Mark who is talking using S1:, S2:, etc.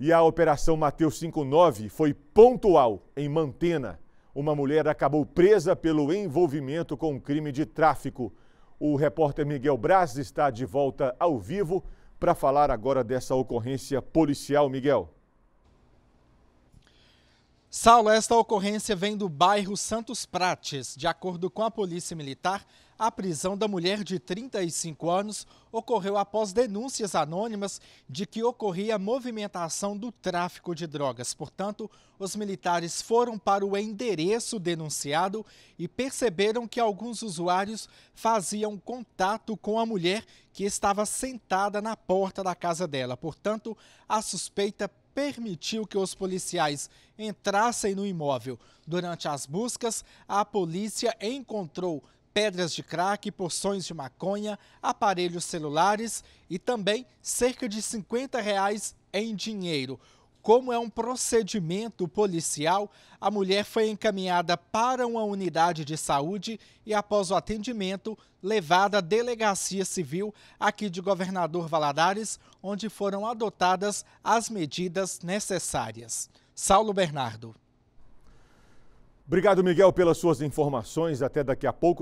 S1: E a Operação Mateus 5.9 foi pontual em Mantena. Uma mulher acabou presa pelo envolvimento com um crime de tráfico. O repórter Miguel Braz está de volta ao vivo para falar agora dessa ocorrência policial, Miguel.
S2: Saulo, esta ocorrência vem do bairro Santos Prates. De acordo com a Polícia Militar, a prisão da mulher de 35 anos ocorreu após denúncias anônimas de que ocorria movimentação do tráfico de drogas. Portanto, os militares foram para o endereço denunciado e perceberam que alguns usuários faziam contato com a mulher que estava sentada na porta da casa dela. Portanto, a suspeita permitiu que os policiais entrassem no imóvel. Durante as buscas, a polícia encontrou pedras de crack, porções de maconha, aparelhos celulares e também cerca de 50 reais em dinheiro. Como é um procedimento policial, a mulher foi encaminhada para uma unidade de saúde e, após o atendimento, levada à Delegacia Civil aqui de Governador Valadares, onde foram adotadas as medidas necessárias. Saulo Bernardo.
S1: Obrigado, Miguel, pelas suas informações. Até daqui a pouco.